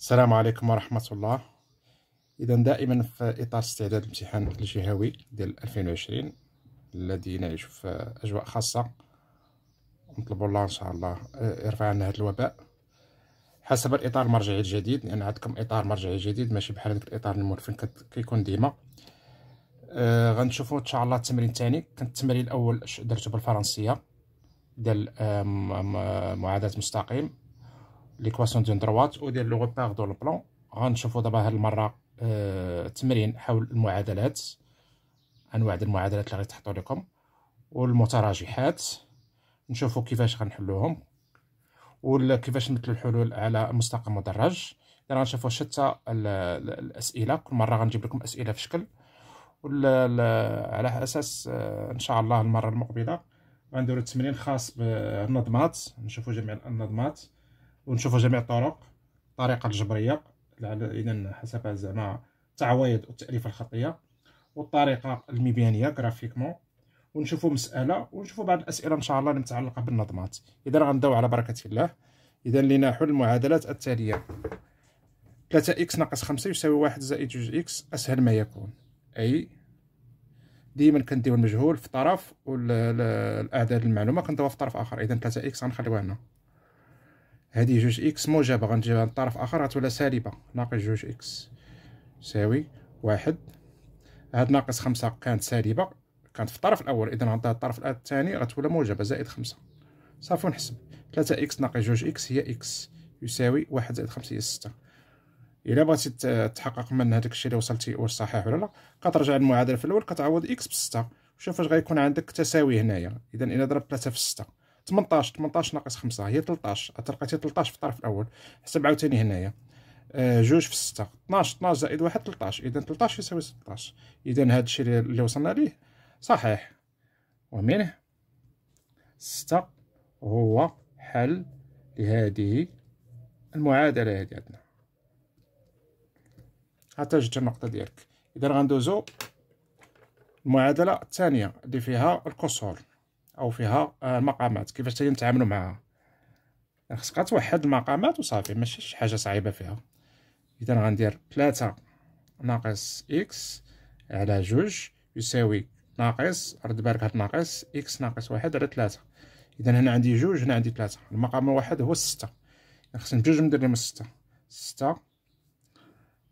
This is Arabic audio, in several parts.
السلام عليكم ورحمة الله إذا دائما في إطار استعداد الامتحان الجهوي ديال 2020 الذي نعيش في أجواء خاصة نطلب الله إن شاء الله آه، يرفع عنا هذا الوباء حسب الإطار المرجعي الجديد لأن يعني عندكم إطار مرجعي جديد ماشي بحال هذاك الإطار المورفين كيكون ديما آه غنشوفوا إن شاء الله التمرين الثاني كان التمرين الأول درته بالفرنسية ديال آه، معاداة مستقيم ليكواسيون ديال دروات ودير لو غوبار دو لو بلون غنشوفو دابا هاد المره آه التمرين حول المعادلات انواع ديال المعادلات اللي غيتحطوا لكم والمتراجحات نشوفو كيفاش غنحلوهم كيفاش نمثلو الحلول على مستقى مدرج يعني غنشوفو شتى الاسئله كل مره غنجيب لكم اسئله في شكل على اساس آه، ان شاء الله المره المقبله غنديرو تمرين خاص بالنظمات نشوفو جميع النظمات ونشوفوا جميع الطرق الطريقه الجبريه اذا حسب زعما التعويض والتاليف الخطيه والطريقه المبيانيه جرافيكمون ونشوفوا مساله ونشوفوا بعض الاسئله ان شاء الله المتعلقه بالنظمات اذا غنبداو على بركه الله اذا لنا حل المعادلات التاليه 3 اكس ناقص 5 يساوي 1 زائد اكس اسهل ما يكون اي ديما كنديو المجهول في طرف والاعداد المعلومه كنديوها في طرف اخر اذا 3 اكس غنخليوها هنا هادي جوج اكس موجبة غنجيبها الطرف اخر غتولى سالبة ناقص جوج اكس تساوي واحد هاد ناقص خمسة كانت سالبة كانت في الطرف الاول اذا غنعطيها الطرف الثاني غتولى موجبة زائد خمسة صافي ونحسب ثلاثة اكس ناقص جوج اكس هي اكس يساوي واحد زائد خمسة هي ستة الا بغيتي تحقق من هذاك الشيء اللي وصلتي واش صحيح ولا لا كترجع للمعادله في الاول كتعوض اكس بستة وشوف واش غيكون عندك تساوي هنايا اذا الا ضربت ثلاثه في سته 18 18 ناقص 5 هي 13 تلقيتي 13 في الطرف الاول حسب عاوتاني هنايا آه، جوج في 6 12 12 زائد 1 13 اذا 13 يساوي 16 اذا هذا الشيء اللي وصلنا ليه صحيح ومنه 6 هو حل لهذه المعادله هذه عندنا حتى جبت النقطه ديالك اذا غندوزو المعادله الثانيه اللي فيها الكسور او فيها آه، مقامات كيفاش حتى نتعاملوا معها يعني خصك توحد المقامات وصافي ماشي شي حاجه صعيبه فيها اذا غندير 3 ناقص اكس على جوج يساوي ناقص رد بالك هاد ناقص اكس ناقص واحد على 3 اذا هنا عندي جوج هنا عندي 3 المقام الواحد هو 6 يعني خصني بجوج ندير لهم 6 6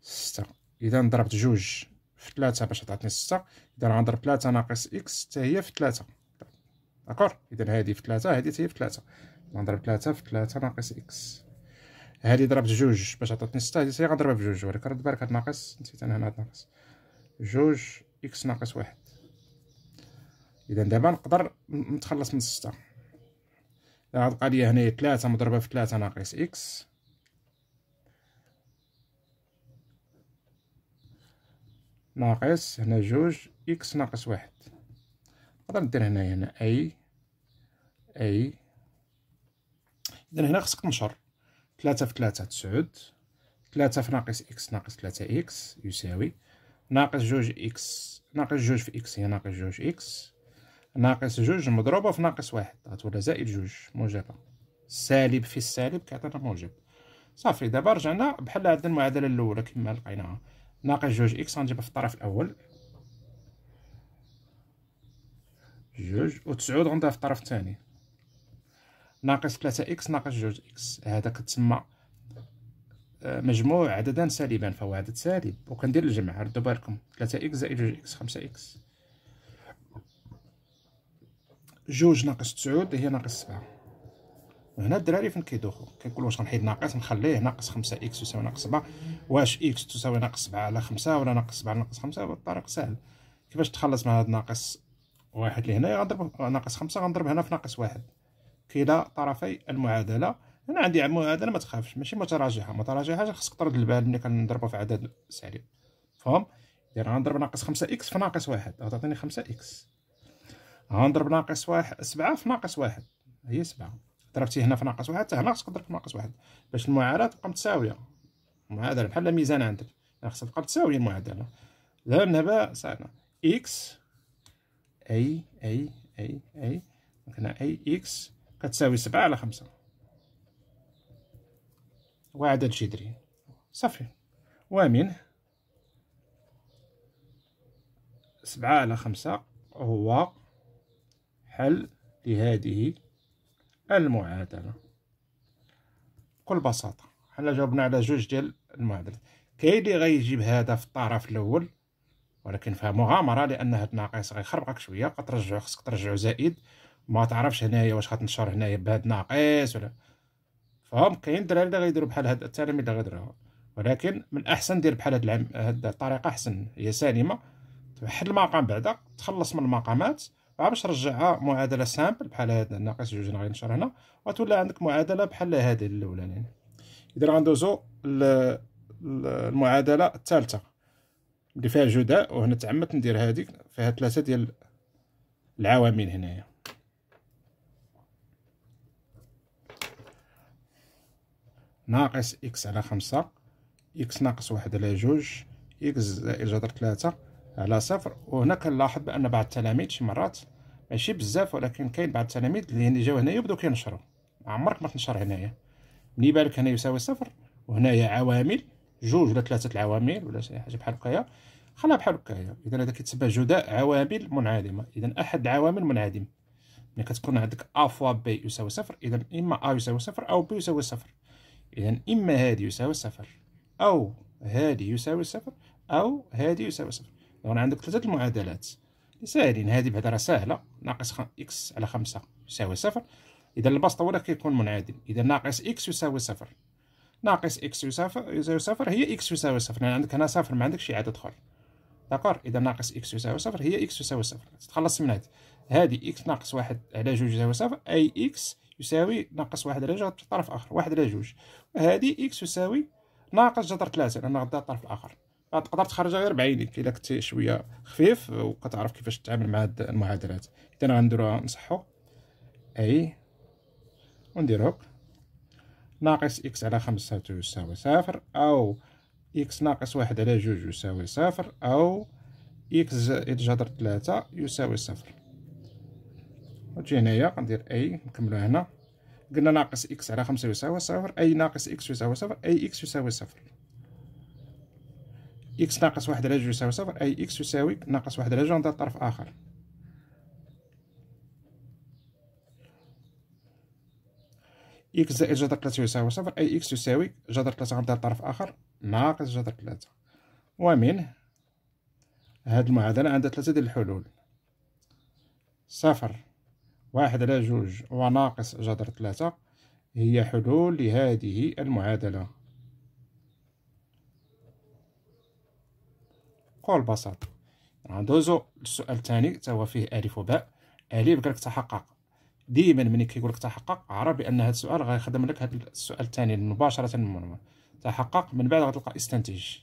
6 اذا ضربت جوج في 3 باش عطاتني 6 اذا غنضرب 3 ناقص اكس حتى هي في 3 داكور اذا هذه في 3 هذه هي في 3 نضرب 3 في 3 ناقص اكس هذه ضربت جوج باش عطاتني 6 هذه هي غنضربها بجوج ولكن رد بالك هاد ناقص نسيت انا هنا هاد ناقص جوج اكس ناقص واحد اذا دابا نقدر نتخلص من 6 غتبقى ليا هنايا 3 مضروبه في 3 ناقص اكس ناقص هنا جوج اكس ناقص واحد نقدر ندير هنايا هنا اي اي اذا هنا خصك تنشر 3 في 3 9 3 في ناقص اكس ناقص 3 اكس يساوي ناقص جوج اكس ناقص جوج في اكس هي ناقص جوج اكس ناقص جوج مضروبة في ناقص واحد غتولي زائد جوج موجبة سالب في السالب كيعطينا موجب صافي دابا رجعنا بحال هاد المعادلة الأولى كما لقيناها ناقص جوج اكس غنجيبها في الطرف الأول جوج وتسعود غنضيفها في الطرف الثاني ناقص 3 اكس ناقص جوج اكس هذا كتسمى آه، مجموع عددان سالبان فهو عدد سالب وكندير الجمع ردو بالكم 3 اكس زائد جوج اكس خمسة اكس جوج ناقص تسعود هي ناقص سبعة هنا الدراري فين كيدوخو كنقول واش غنحيد ناقص نخليه ناقص خمسة اكس تساوي ناقص سبعة واش اكس تساوي ناقص سبعة على خمسة ولا ناقص سبعة على ناقص خمسة بالطريق سهل كيفاش تخلص من هاد ناقص واحد لهنايا غنضرب ناقص خمسة غنضرب هنا في ناقص واحد كلا طرفي المعادله انا عندي معادله ما تخافش ماشي متراجعه متراجعه خاصك ترد البال ملي كنضربها في عدد سريع فهم دير غنضرب ناقص 5 اكس في ناقص واحد غتعطيني 5 اكس غنضرب ناقص واحد سبعة في ناقص واحد هي سبعة ضربتي هنا في ناقص واحد حتى هنا خصك تضرب في ناقص واحد باش المعادله تبقى متساويه المعادله بحال ميزان عندك خصها تبقى متساويه المعادله ذهبنا بقى ساعدنا اكس اي اي اي اي هنا اي اكس كتساوي سبعة على خمسة وعدد جذري صافي ومنه سبعة على خمسة هو حل لهذه المعادلة بكل بساطة حنا جاوبنا على جوج ديال المعادلات كاين اللي غيجيب هذا في الطرف الأول ولكن فيها مغامرة لأن هاد الناقص غيخربقك شوية كترجعو خصك ترجعو زائد ما تعرفش هنايا واش غتنشر هنايا بهاد ناقص ولا فهم كاين دراري اللي غيديروا بحال هاد التلاميذ اللي غيديروها ولكن من الاحسن دير بحال هاد العم هاد الطريقه احسن هي سالمه تحل المقام بعدا تخلص من المقامات باش ترجعها معادله سامبل بحال هاد ناقص جوج غنشر هنا وتولي عندك معادله بحال هذه الاولانيه اذا غندوزو المعادله الثالثه اللي فيها جداء وهنا تعمدت ندير هذيك فيها ثلاثه ديال العوامل هنايا ناقص إكس على خمسة إكس ناقص واحد على جوج إكس زائد جذر ثلاثة على صفر وهنا كنلاحظ بأن بعض التلاميذ شي مرات ماشي بزاف ولكن كاين بعض التلاميذ اللي يعني جاو هنايا وبداو كينشرو عمرك ما تنشر هنايا ملي بالك هنا يساوي صفر وهنايا عوامل جوج ولا ثلاثة العوامل ولا شي حاجة بحال هكايا خلاها بحال هكايا إذا هذا كيتسمى جداء عوامل منعدمة إذا أحد العوامل منعدم ملي كتكون عندك أ فوا بي يساوي صفر إذا إما أ يساوي صفر أو بي يساوي صفر إذا إما هذه يساوي صفر أو هذه يساوي صفر أو هذه يساوي صفر دونك عندك ثلاثة المعادلات ساهلين هذه بهذا راه ساهلة ناقص خ... إكس على خمسة يساوي صفر إذا البسط هو كيكون منعدم إذا ناقص إكس يساوي صفر ناقص إكس يساوي صفر هي إكس يساوي صفر لأن يعني عندك هنا صفر ما عندكش شي عدد آخر داكور إذا ناقص إكس يساوي صفر هي إكس يساوي صفر تتخلص من هذه هادي إكس ناقص واحد على جوج يساوي صفر أي إكس يساوي ناقص واحد على جذر الطرف الآخر واحد على جوج وهذه إكس يساوي ناقص جذر ثلاثة لأن غدا الطرف الآخر تقدر تخرجها غير بعينيك إلا كنتي شوية خفيف وكتعرف كيفاش تتعامل مع هاد المعادلات إذا غنديروها نصحو أي ونديرو ناقص إكس على خمسة يساوي صفر أو إكس ناقص واحد على جوج يساوي صفر أو إكس زائد جذر ثلاثة يساوي صفر نجي هنايا غندير اي نكملو هنا قلنا ناقص اكس على خمسة يساوي صفر اي ناقص اكس يساوي صفر اي اكس يساوي صفر اكس ناقص واحد على جوج يساوي صفر اي اكس يساوي ناقص واحد على جوج ندير طرف اخر اكس زائد جذر ثلاثة يساوي صفر اي اكس يساوي جذر ثلاثة عند طرف اخر ناقص جذر ثلاثة ومنه هاد المعادلة عندها ثلاثة ديال الحلول صفر واحد على جوج وناقص جذر ثلاثة هي حلول لهذه المعادلة بكل بساطة غندوزو للسؤال الثاني هو فيه ألف وباء ألف قالك تحقق ديما ملي كيقولك تحقق عرف بأن هذا السؤال غيخدم لك هذا السؤال الثاني مباشرة من تحقق من بعد غتلقى استنتج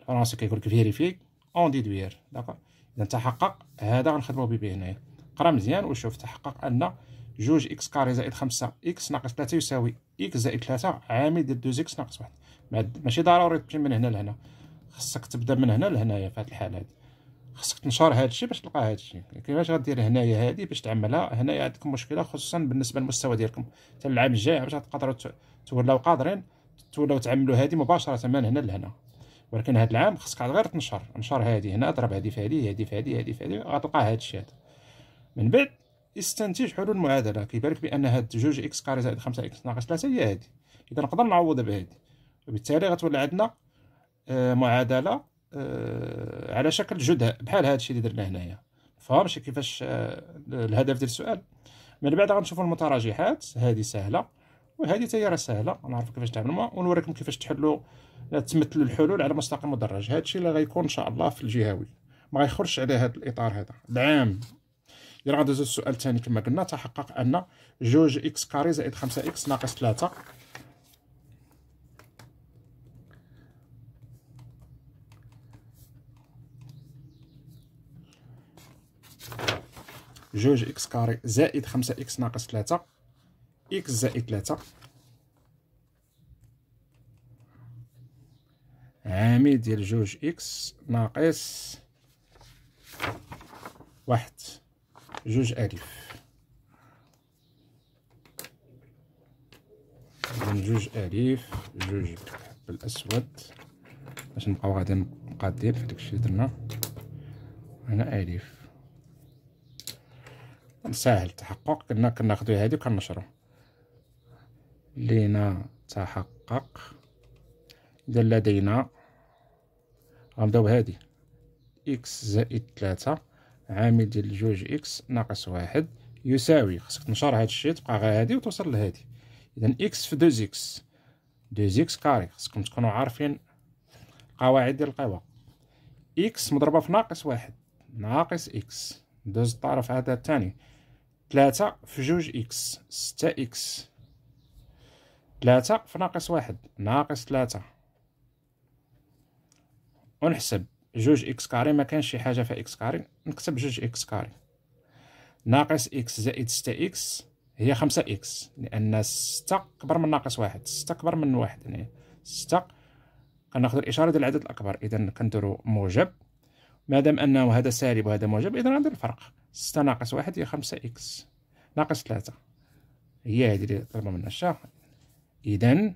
الفرنسي كيقولك فيريفي اون ديدوير داكوغ إذا تحقق هذا غنخدمو به هنايا قرا مزيان وشوف تحقق ان جوج اكس كاري زائد خمسة اكس ناقص ثلاثة يساوي اكس زائد ثلاثة عامل ديال دوز اكس ناقص واحد ماشي ضروري تمشي من هنا لهنا خصك تبدا من هنا لهنايا في هاد الحالة هادي خصك تنشر هادشي الشيء باش تلقى هادشي الشيء كيفاش غدير هنايا هادي باش تعملها هنايا عندكم مشكله خصوصا بالنسبه للمستوى ديالكم حتى العام الجاي باش غتقدرو تولاو قادرين تولاو تعملوا هادي مباشره من هنا لهنا ولكن هاد العام خصك غير تنشر نشر هادي هنا ضرب هادي في هادي هادي في هادي هادي في هادي غتلقى هذا الشيء هذا من بعد استنتج حلول المعادله كيبالك بان هاد جوج اكس كاري زائد خمسة اكس ناقص ثلاثة هي هادي اذا نقدر نعوضها بهادي وبالتالي غتولي عندنا آه معادله آه على شكل جدع بحال هادشي اللي درنا هنايا فهمش كيفاش آه الهدف ديال السؤال من بعد غنشوفوا المتراجحات هذه سهله وهذه تاهي راه سهله غنعرفو كيفاش تعملوها ونوريكم كيفاش تحلوا آه، تمثلوا الحلول على مستقيم مدرج هادشي اللي غيكون ان شاء الله في الجهوي ما غيخرجش على هذا الاطار هذا العام إذا غندوزو السؤال الثاني كما قلنا تحقق أن جوج إكس كاري زائد خمسة إكس ناقص ثلاثة جوج إكس كاري زائد خمسة إكس ناقص ثلاثة إكس زائد ثلاثة عامل ديال جوج إكس ناقص واحد جوج ألف إذن جوج ألف جوج بالأسود باش نبقاو غادي مقادير في داكشي اللي درنا هنا ألف ساهل التحقق كنا كناخدو هادي و كنشرو لينا تحقق إذا لدينا غنبداو بهادي إكس زائد تلاتة عامل ديال جوج إكس ناقص واحد يساوي خصك تنشر هاد الشيء تبقى غير هادي وتوصل لهادي إذا إكس في دوز إكس دوز إكس كاري خصكم تكونوا عارفين القواعد ديال القوى إكس مضربه في ناقص واحد ناقص إكس دوز الطرف هذا الثاني ثلاثة في جوج إكس ستة إكس ثلاثة في ناقص واحد ناقص ثلاثة ونحسب جوج إكس كاري ما كانش شي حاجة في إكس كاري نكتب جوج إكس كاري ناقص إكس زائد ستة إكس هي خمسة إكس لأن ستة كبر من ناقص واحد ستة كبر من واحد يعني ستة كناخدو الإشارة ديال العدد الأكبر إذا كنديرو موجب مادام أنه هذا سالب وهذا موجب إذا غندير الفرق ستة ناقص واحد هي خمسة إكس ناقص 3 هي هذه اللي طلبوا منا الشاه إذا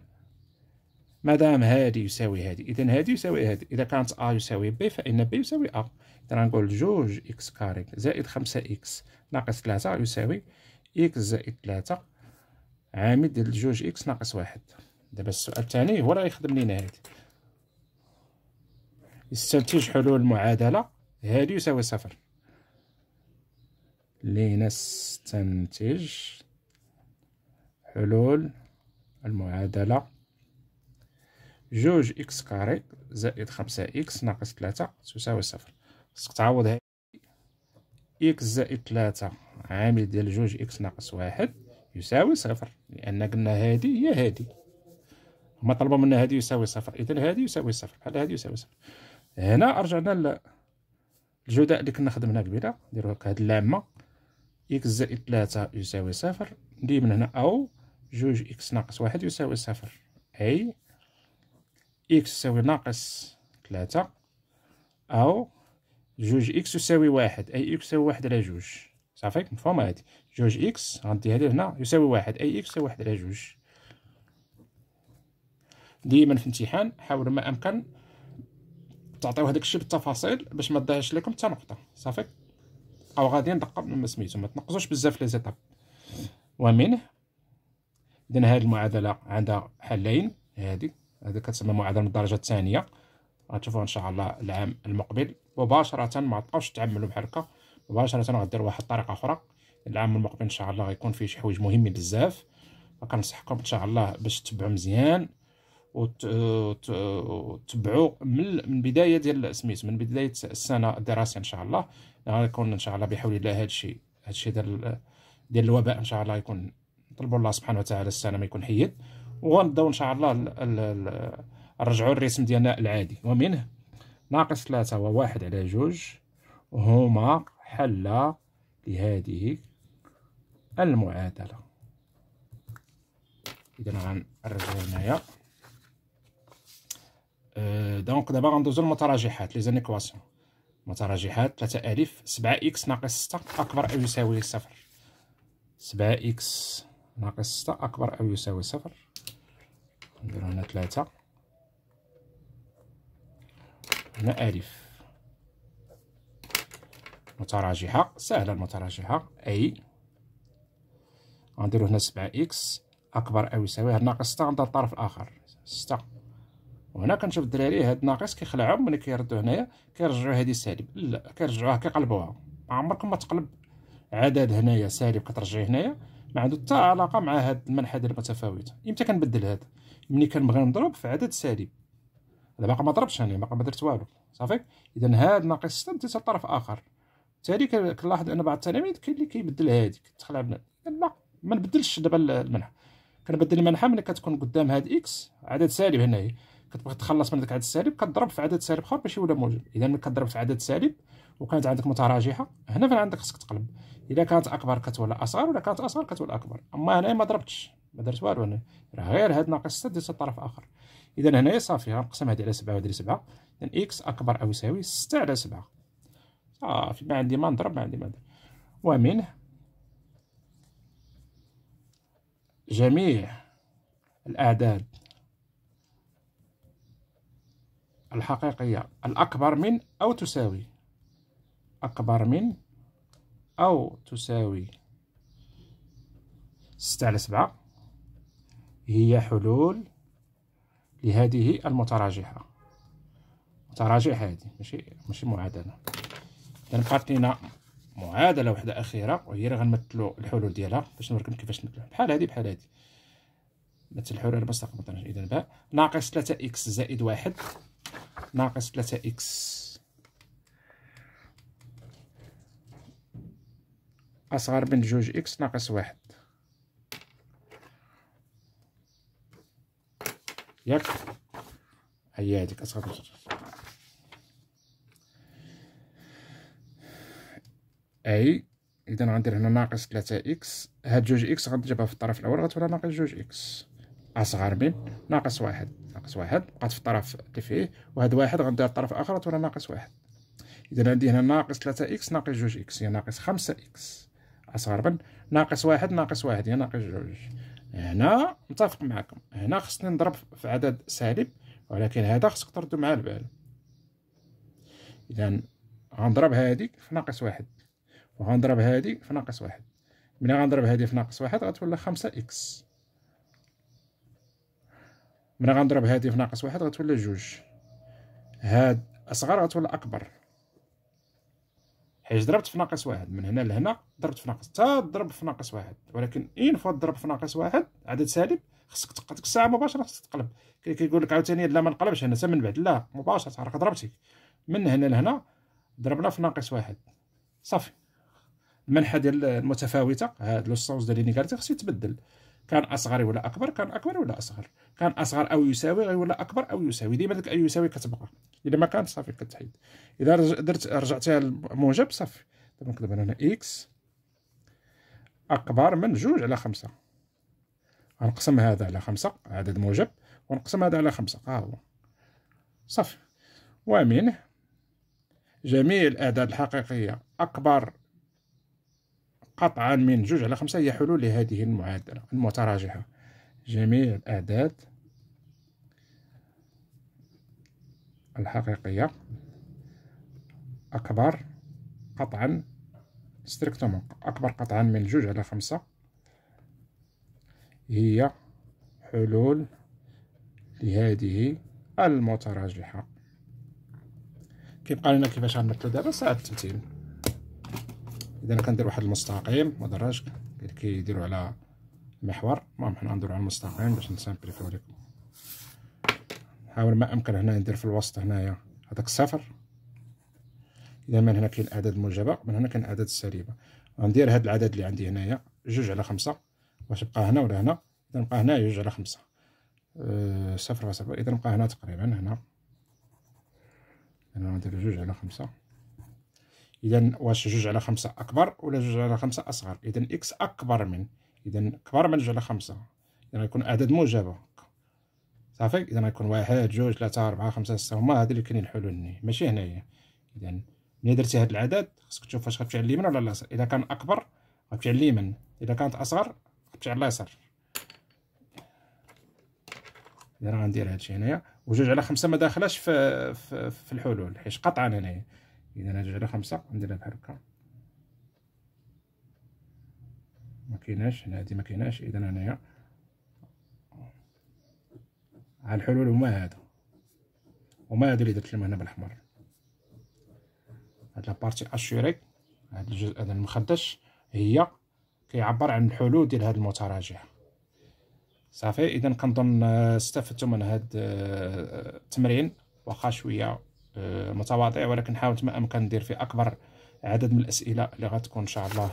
ما دام هادي يساوي هادي اذا هادي يساوي هادي اذا كانت ا يساوي بي فان بي يساوي ا اذا غنقول جوج اكس كاري زائد خمسة اكس ناقص ثلاثة يساوي اكس زائد ثلاثة عامل ديال جوج اكس ناقص واحد دابا السؤال الثاني هو راه يخدم لينا هادي يستنتج حلول المعادلة هادي يساوي صفر لنستنتج حلول المعادلة جوج إكس كاري زائد خمسة إكس ناقص تلاتة تساوي صفر خصك تعوض هاي إكس زائد تلاتة عامل ديال جوج إكس ناقص واحد يساوي صفر لأن قلنا هادي هي هادي هما طلبوا منا هادي يساوي صفر إذا هادي يساوي صفر بحال هادي يساوي صفر هنا رجعنا للجداء اللي كنا خدمنا قبيله نديرو هاد اللامة إكس زائد تلاتة يساوي صفر دي من هنا أو جوج إكس ناقص واحد يساوي صفر أي إكس تساوي ناقص ثلاثة أو جوج إكس يساوي واحد أي إكس يساوي واحد على جوج صافي مفهوم هادي جوج إكس غنديها هادي هنا يساوي واحد أي إكس يساوي واحد على جوج ديما في الامتحان حاول ما أمكن تعطيو هداك الشيء بالتفاصيل باش ما تضيعش لكم حتى نقطة صافي أو غادي ندقق مما سميتو ما تنقصوش بزاف لي زيتاب ومنه إذا هاد المعادلة عندها حلين هادي هذا كتسمى معادله من الدرجه الثانيه غتشوفوها ان شاء الله العام المقبل مباشره ما تبقاوش تعملوا بحال هكا مباشره غدير واحد الطريقه اخرى العام المقبل ان شاء الله غيكون فيه شي حوايج مهمين بزاف فكنصحكم ان شاء الله باش تتبعوا مزيان وتتبعوا من البدايه ديال سميت من بدايه السنه الدراسيه ان شاء الله غيكون ان شاء الله بحول الله هذا الشيء هذا الشيء ديال ديال الوباء ان شاء الله يكون نطلبوا الله سبحانه وتعالى ما يكون حيد وغنبداو ان شاء الله نرجعوا الرسم ديالنا العادي ومنه ناقص ثلاثة واحد على جوج هما حل لهذه المعادلة إذا غنرجعو هنايا أه دونك دابا غندوزو للمتراجحات لي زانيكواسيون متراجحات ثلاثة ألف سبعة إكس ناقص ستة أكبر أو يساوي صفر سبعة إكس ناقص ستة أكبر أو يساوي صفر نديرو هنا ثلاثة هنا ألف متراجحة سهلة المتراجحة أي غنديرو هنا سبعة إكس أكبر أو يساوي هاد ناقص ستة غندير الطرف الآخر ستة وهنا كنشوف الدراري هاد ناقص كيخلعو ملي كيردو هنايا كيرجعو هادي سالب لا كيرجعوها كيقلبوها ما عمركم ما تقلب عدد هنايا سالب كترجعيه هنايا ما عندو حتى علاقة مع هاد ديال المتفاوت إمتى كنبدل هاد ملي كنبغي نضرب في عدد سالب هذا باقي ما ضربتش انا باقي ما درت والو صافي اذا هاد ناقص 6 امتداد طرف اخر تالي كنلاحظ ان بعض التلاميذ كاين اللي كيبدل هادي كتخلع من لا ما نبدلش دابا المنحه كنبدل المنحه ملي كتكون قدام هاد اكس عدد سالب هنايا كتبغي تخلص من داك العدد السالب كضرب في عدد سالب اخر باش يولي موجب اذا ملي كضرب في عدد سالب وكانت عندك متراجحه هنا فين عندك خصك تقلب اذا كانت اكبر كتولى اصغر ولا كانت اصغر كتولى اكبر اما هنا ما ضربتش ما درت والو انا راه غير هاد ناقص 6 ديال الطرف اخر اذا هنايا صافي غنقسم هادي على 7 وهادي على 7 اذا اكس اكبر او يساوي 6 على 7 صافي ما عندي ما نضرب ما عندي ما نضرب ومن جميع الاعداد الحقيقيه الاكبر من او تساوي اكبر من او تساوي 6 على 7 هي حلول لهذه المتراجحة متراجح هذه ماشي ماشي معادلة تنبقى لينا معادلة وحدة أخيرة وهي اللي غنمثلو الحلول ديالها باش نوريكم كيفاش نمثلوها بحال هذه بحال هذه مثل الحلول مثلا إذا باء ناقص تلاتة إكس زائد واحد ناقص تلاتة إكس أصغر من جوج إكس ناقص واحد ياك هيا هاديك أصغر من الشجر أي إذا غندير هنا ناقص تلاتة إكس هاد جوج إكس غنجيبها في الطرف الأول غتولي ناقص جوج إكس أصغر من ناقص واحد ناقص واحد بقات في الطرف اللي فيه وهاد واحد غندير الطرف الآخر غتولي ناقص واحد إذا عندي هنا ناقص تلاتة إكس ناقص جوج إكس هي ناقص خمسة إكس أصغر من ناقص واحد ناقص واحد هي ناقص جوج هنا متفق معكم هنا خصني نضرب في عدد سالب ولكن هذا خصك تردو مع البال اذا غنضرب هذيك في ناقص واحد وغنضرب هذه في ناقص واحد ملي غنضرب هذه في ناقص واحد غتولي خمسة اكس ملي غنضرب هذه في ناقص واحد غتولي جوج هاد اصغر غتولي اكبر حيت ضربت في ناقص واحد من هنا لهنا ضربت في ناقص تا ضرب في ناقص واحد ولكن اين فوا ضرب في ناقص واحد عدد سالب خصك تبقى ديك الساعه مباشره خصك تقلب كيقول لك عاوتاني لا ما نقلبش انا من بعد لا مباشره راك ضربتي من هنا لهنا ضربنا في ناقص واحد صافي المنحة ديال المتفاوتة هاد لو سونس ديال لينيكاليتي خصو يتبدل كان اصغر ولا اكبر كان اكبر ولا اصغر كان اصغر او يساوي غيولى اكبر او يساوي ديما داك اي يساوي كتبقى اذا ما كان صافي كتحيد اذا درت رجعتها للموجب صافي دابا نكتب هنا اكس اكبر من جوج على خمسة غنقسم هذا على خمسة عدد موجب ونقسم هذا على خمسة ها هو صافي ومنه جميع الأعداد الحقيقية أكبر قطعا من جوج على خمسة هي حلول لهذه المعادلة المتراجحة جميع الأعداد الحقيقية أكبر قطعا ستريكتومون أكبر قطعا من جوج على خمسة هي حلول لهذه المتراجحة كيبقى لنا كيفاش غنمثلو دابا ساعة التمثيل اذا كندير واحد المستقيم مدراج كيديروا على المحور المهم حنا نديروا على المستقيم باش نسامبليفيو لكم نحاول ما امكن هنا ندير في الوسط هنايا هذاك الصفر اذا من هنا كاين الاعداد الموجبه من هنا كاين الاعداد السالبه غندير هذا العدد اللي عندي هنايا جوج على خمسة واش بقى هنا ولا هنا اذا بقى هنا جوج على خمسة أه، صفر على فاصل اذا بقى هنا تقريبا هنا انا غندير جوج على خمسة اذا واش جوج على خمسة اكبر ولا جوج على خمسة اصغر اذا اكس اكبر من اذا كبر من جوج على خمسة اذا غيكون اعداد موجبة صافي اذا غيكون واحد جوج ثلاثة أربعة خمسة ستة هما هادو اللي كاينين الحلول هنا ماشي هنايا اذا ملي درتي هاد العدد خاصك تشوف واش غتمشي على اليمين ولا اليسار اذا كان اكبر غتمشي على اليمين اذا كانت اصغر غتمشي على اليسار اذا غندير هادشي هنايا وجوج على خمسة ما داخلاش في, في, في الحلول حيت قطعا هنايا اذا جوج على خمسة نديرها بحال هكا مكيناش هنا هادي مكيناش اذا هنايا ها الحلول هما هادا هما هادو اللي درت لهم هنا بالاحمر هاد لابارتي اشوري هاد الجزء هذا المخدش هي كيعبر عن الحلول ديال هاد المتراجع صافي اذا كنظن آه، استفدتو من هاد التمرين آه، واخا شويه آه، متواضع ولكن حاولت ما امكن ندير في اكبر عدد من الاسئله اللي غتكون ان شاء الله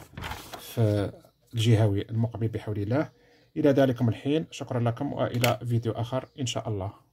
في الجهوي المقبل بحول الله الى ذلك الحين شكرا لكم والى فيديو اخر ان شاء الله